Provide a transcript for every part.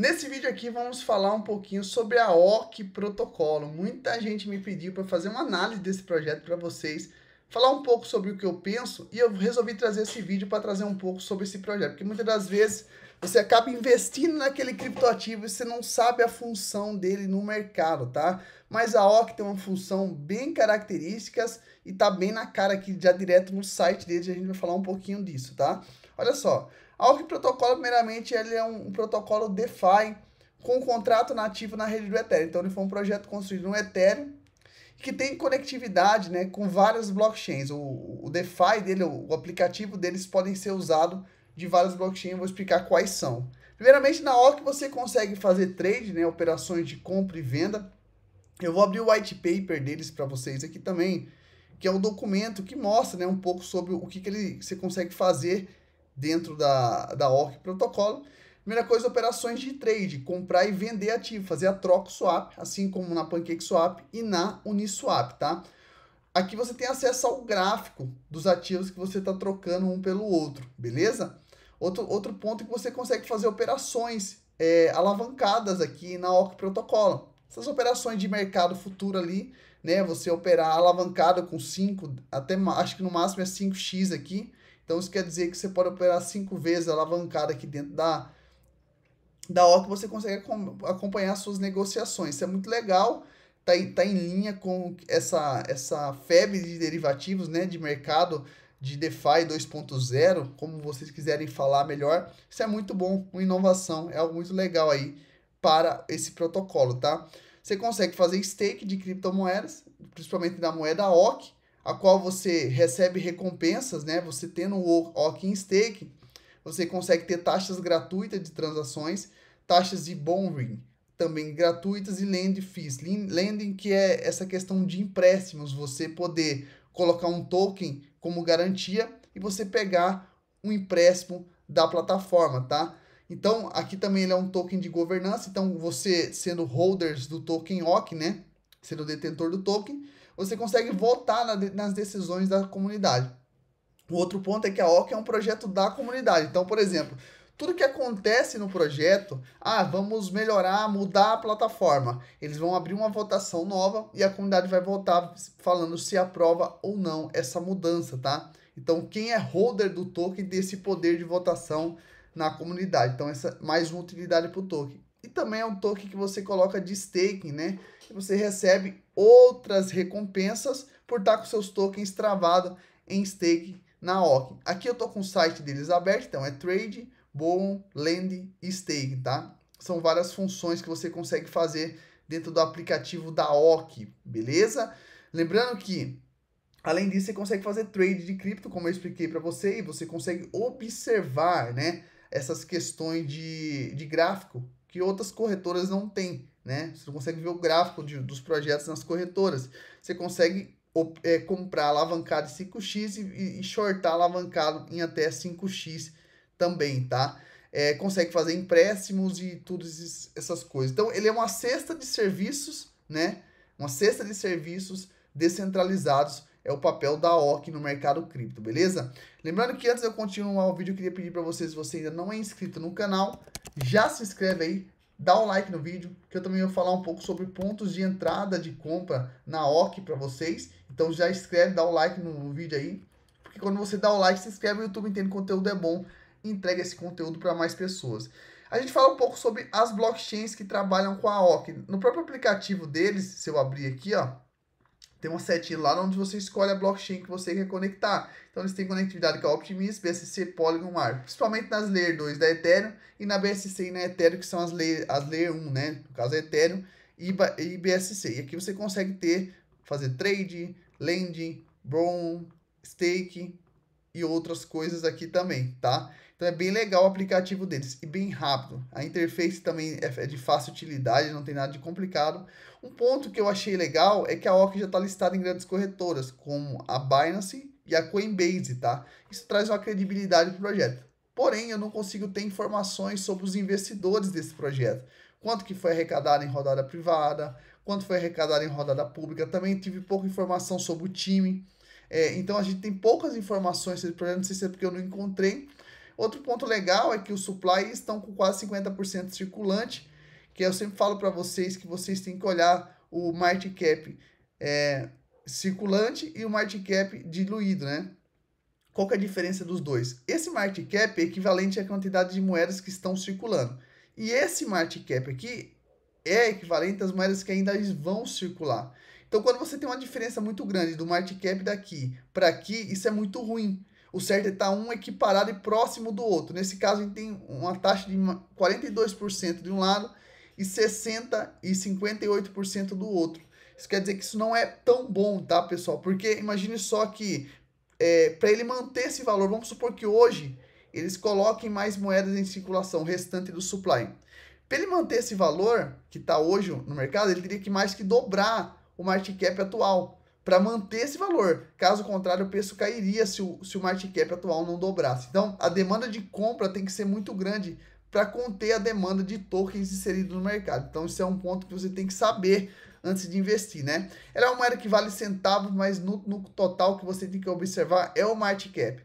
Nesse vídeo aqui vamos falar um pouquinho sobre a OC Protocolo. Muita gente me pediu para fazer uma análise desse projeto para vocês, falar um pouco sobre o que eu penso e eu resolvi trazer esse vídeo para trazer um pouco sobre esse projeto, porque muitas das vezes você acaba investindo naquele criptoativo e você não sabe a função dele no mercado, tá? Mas a OC tem uma função bem características e tá bem na cara aqui já direto no site dele a gente vai falar um pouquinho disso, tá? Olha só, a OAuth protocolo, primeiramente, ele é um, protocolo DeFi com um contrato nativo na rede do Ethereum. Então, ele foi um projeto construído no Ethereum que tem conectividade né, com várias blockchains. O, o DeFi dele, o, o aplicativo deles, podem ser usado de várias blockchains. Eu vou explicar quais são. Primeiramente, na OAuth você consegue fazer trade, né, operações de compra e venda. Eu vou abrir o white paper deles para vocês aqui também, que é um documento que mostra né, um pouco sobre o que, que ele, você consegue fazer dentro da, da ORC protocolo. Primeira coisa, operações de trade, comprar e vender ativo, fazer a troca swap, assim como na PancakeSwap e na Uniswap, tá? Aqui você tem acesso ao gráfico dos ativos que você está trocando um pelo outro, beleza? Outro, outro ponto é que você consegue fazer operações é, alavancadas aqui na OC Protocolo. Essas operações de mercado futuro ali, né? Você operar alavancada com 5, até acho que no máximo é 5x aqui então isso quer dizer que você pode operar cinco vezes alavancada aqui dentro da da hora você consegue acompanhar suas negociações. Isso é muito legal, tá, tá em linha com essa, essa febre de derivativos, né, de mercado de DeFi 2.0, como vocês quiserem falar melhor. Isso é muito bom, uma inovação, é algo muito legal aí para esse protocolo, tá? Você consegue fazer stake de criptomoedas, principalmente da moeda OC, a qual você recebe recompensas, né? Você tendo o OC stake, você consegue ter taxas gratuitas de transações, taxas de borrowing também gratuitas e lending fees. Lending que é essa questão de empréstimos, você poder colocar um token como garantia e você pegar um empréstimo da plataforma, tá? Então, aqui também ele é um token de governança, então você sendo holders do token OK, né, sendo detentor do token, você consegue votar na, nas decisões da comunidade. O outro ponto é que a OC é um projeto da comunidade. Então, por exemplo, tudo que acontece no projeto, ah, vamos melhorar, mudar a plataforma. Eles vão abrir uma votação nova e a comunidade vai votar falando se aprova ou não essa mudança, tá? Então, quem é holder do token tem esse poder de votação na comunidade. Então, essa é mais uma utilidade para o token. E também é um token que você coloca de staking, né? Você recebe outras recompensas por estar tá com seus tokens travado em stake na OC. Aqui eu estou com o site deles aberto, então é trade, bom, lend e stake, tá? São várias funções que você consegue fazer dentro do aplicativo da OC, beleza? Lembrando que além disso você consegue fazer trade de cripto, como eu expliquei para você, e você consegue observar, né, essas questões de, de gráfico que outras corretoras não têm. Né? Você consegue ver o gráfico de, dos projetos nas corretoras. Você consegue é, comprar alavancado em 5x e, e shortar alavancado em até 5x também, tá? É, consegue fazer empréstimos e todas essas coisas. Então, ele é uma cesta de serviços, né? Uma cesta de serviços descentralizados é o papel da OC no mercado cripto, beleza? Lembrando que antes de eu continuar o vídeo, eu queria pedir para vocês, se você ainda não é inscrito no canal, já se inscreve aí, dá um like no vídeo, que eu também vou falar um pouco sobre pontos de entrada de compra na OC para vocês. Então já escreve, dá um like no vídeo aí, porque quando você dá o like, se inscreve, o YouTube entende que o conteúdo é bom e entrega esse conteúdo para mais pessoas. A gente fala um pouco sobre as blockchains que trabalham com a OC. No próprio aplicativo deles, se eu abrir aqui, ó, tem uma setinha lá onde você escolhe a blockchain que você quer conectar. Então eles têm conectividade com a Optimism, BSC, Polygon, Mar. Principalmente nas Layer 2 da Ethereum e na BSC e na Ethereum, que são as Layer, as layer 1, né? No caso, é Ethereum e, e BSC. E aqui você consegue ter, fazer trade, lending, bron, stake, e outras coisas aqui também, tá? Então é bem legal o aplicativo deles e bem rápido. A interface também é, é de fácil utilidade, não tem nada de complicado. Um ponto que eu achei legal é que a OC já está listada em grandes corretoras, como a Binance e a Coinbase, tá? Isso traz uma credibilidade para o projeto. Porém, eu não consigo ter informações sobre os investidores desse projeto. Quanto que foi arrecadado em rodada privada, quanto foi arrecadado em rodada pública. Também tive pouca informação sobre o time é, então a gente tem poucas informações sobre o problema, não sei se é porque eu não encontrei. Outro ponto legal é que os supply estão com quase 50% circulante, que eu sempre falo para vocês que vocês têm que olhar o market cap é, circulante e o market cap diluído, né? Qual que é a diferença dos dois? Esse market cap é equivalente à quantidade de moedas que estão circulando. E esse market cap aqui é equivalente às moedas que ainda vão circular. Então, quando você tem uma diferença muito grande do market cap daqui para aqui, isso é muito ruim. O certo é estar tá um equiparado e próximo do outro. Nesse caso, a gente tem uma taxa de 42% de um lado e 60% e 58% do outro. Isso quer dizer que isso não é tão bom, tá, pessoal? Porque imagine só que é, para ele manter esse valor, vamos supor que hoje eles coloquem mais moedas em circulação, restante do supply. Para ele manter esse valor que está hoje no mercado, ele teria que mais que dobrar o market cap atual para manter esse valor. Caso contrário, o preço cairia se o, se o market cap atual não dobrasse. Então, a demanda de compra tem que ser muito grande para conter a demanda de tokens inseridos no mercado. Então, isso é um ponto que você tem que saber antes de investir, né? Ela é uma moeda que vale centavos, mas no, no total que você tem que observar é o market cap.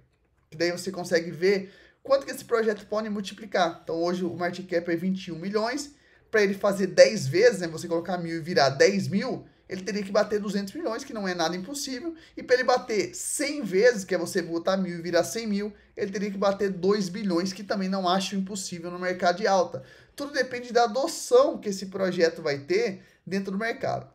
Que daí você consegue ver quanto que esse projeto pode multiplicar. Então, hoje o market cap é 21 milhões. Para ele fazer 10 vezes, né? Você colocar mil e virar 10 mil, ele teria que bater 200 milhões, que não é nada impossível. E para ele bater 100 vezes, que é você botar mil e virar 100 mil, ele teria que bater 2 bilhões, que também não acho impossível no mercado de alta. Tudo depende da adoção que esse projeto vai ter dentro do mercado.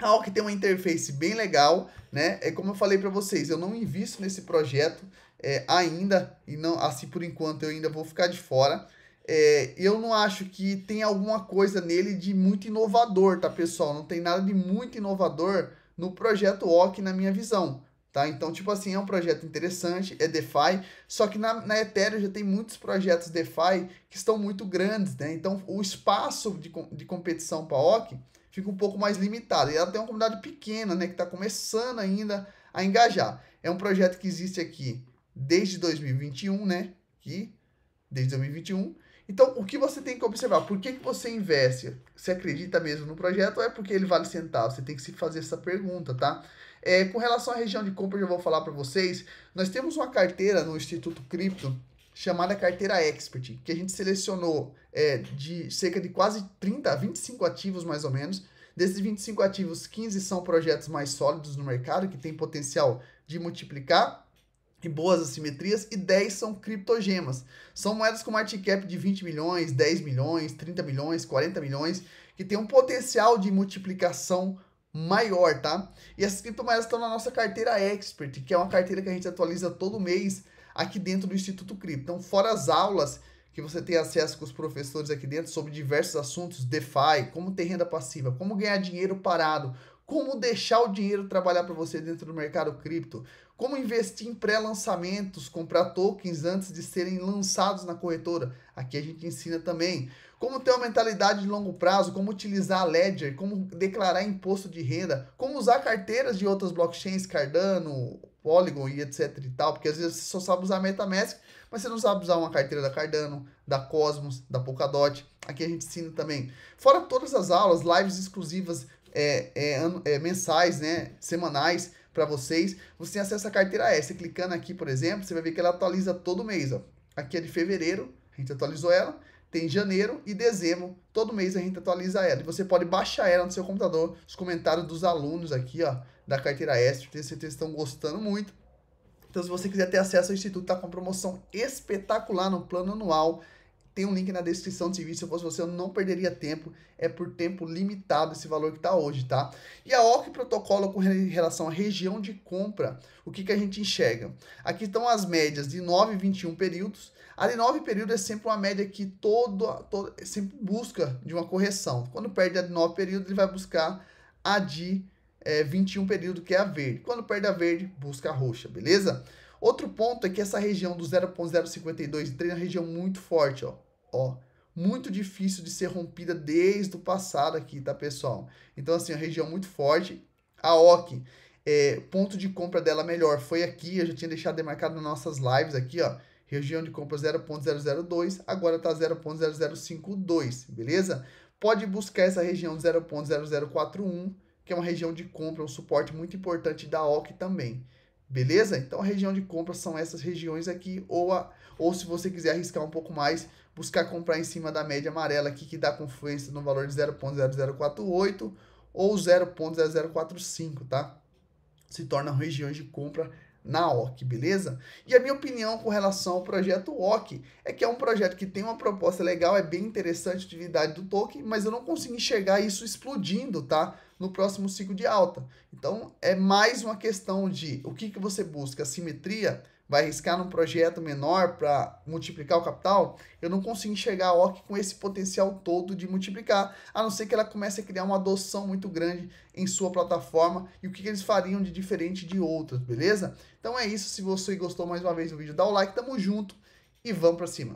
A que tem uma interface bem legal, né? É como eu falei para vocês, eu não invisto nesse projeto é, ainda, e não assim por enquanto eu ainda vou ficar de fora é, eu não acho que tem alguma coisa nele de muito inovador, tá, pessoal? Não tem nada de muito inovador no projeto OC, na minha visão, tá? Então, tipo assim, é um projeto interessante, é DeFi, só que na, na Ethereum já tem muitos projetos DeFi que estão muito grandes, né? Então, o espaço de, de competição para OC fica um pouco mais limitado. E ela tem uma comunidade pequena, né, que está começando ainda a engajar. É um projeto que existe aqui desde 2021, né? Que desde 2021 então, o que você tem que observar? Por que, que você investe? Você acredita mesmo no projeto ou é porque ele vale centavos? Você tem que se fazer essa pergunta, tá? É, com relação à região de compra, eu já vou falar para vocês. Nós temos uma carteira no Instituto Cripto chamada carteira Expert, que a gente selecionou é, de cerca de quase 30 a 25 ativos, mais ou menos. Desses 25 ativos, 15 são projetos mais sólidos no mercado, que tem potencial de multiplicar e boas assimetrias, e 10 são criptogemas. São moedas com market cap de 20 milhões, 10 milhões, 30 milhões, 40 milhões, que tem um potencial de multiplicação maior, tá? E essas criptomoedas estão na nossa carteira Expert, que é uma carteira que a gente atualiza todo mês aqui dentro do Instituto Cripto. Então, fora as aulas que você tem acesso com os professores aqui dentro sobre diversos assuntos, DeFi, como ter renda passiva, como ganhar dinheiro parado, como deixar o dinheiro trabalhar para você dentro do mercado cripto, como investir em pré-lançamentos, comprar tokens antes de serem lançados na corretora. Aqui a gente ensina também como ter uma mentalidade de longo prazo, como utilizar a Ledger, como declarar imposto de renda, como usar carteiras de outras blockchains, Cardano, Polygon e etc e tal, porque às vezes você só sabe usar MetaMask, mas você não sabe usar uma carteira da Cardano, da Cosmos, da Polkadot. Aqui a gente ensina também. Fora todas as aulas, lives exclusivas é, é, é, mensais, né? Semanais para vocês. Você tem acesso à carteira S. clicando aqui, por exemplo, você vai ver que ela atualiza todo mês. Ó. Aqui é de fevereiro, a gente atualizou ela. Tem janeiro e dezembro. Todo mês a gente atualiza ela. E você pode baixar ela no seu computador. Os comentários dos alunos aqui, ó, da carteira S. Tenho certeza que estão gostando muito. Então, se você quiser ter acesso ao Instituto, está com promoção espetacular no plano anual tem um link na descrição desse vídeo. Se eu fosse você, eu não perderia tempo. É por tempo limitado esse valor que está hoje, tá? E a OC protocolo com relação à região de compra, o que, que a gente enxerga? Aqui estão as médias de 9 e 21 períodos. A de 9 períodos é sempre uma média que todo, todo é sempre busca de uma correção. Quando perde a de 9 períodos, ele vai buscar a de é, 21 períodos que é a verde. Quando perde a verde, busca a roxa, beleza? Outro ponto é que essa região do 0.052 treina é uma região muito forte, ó ó, muito difícil de ser rompida desde o passado aqui, tá, pessoal? Então, assim, a região é muito forte. A OC, é, ponto de compra dela melhor foi aqui, eu já tinha deixado demarcado nas nossas lives aqui, ó. Região de compra 0.002, agora tá 0.0052, beleza? Pode buscar essa região 0.0041, que é uma região de compra, um suporte muito importante da OC também. Beleza? Então a região de compra são essas regiões aqui, ou, a, ou se você quiser arriscar um pouco mais, buscar comprar em cima da média amarela aqui, que dá confluência no valor de 0.0048 ou 0.0045, tá? Se tornam regiões de compra na OC, beleza? E a minha opinião com relação ao projeto OC é que é um projeto que tem uma proposta legal, é bem interessante a atividade do token, mas eu não consigo enxergar isso explodindo, tá? No próximo ciclo de alta. Então, é mais uma questão de o que, que você busca, simetria, vai arriscar num projeto menor para multiplicar o capital, eu não consigo enxergar a OC com esse potencial todo de multiplicar, a não ser que ela comece a criar uma adoção muito grande em sua plataforma e o que, que eles fariam de diferente de outras, beleza? Então é isso, se você gostou mais uma vez do vídeo, dá o like, tamo junto e vamos para cima.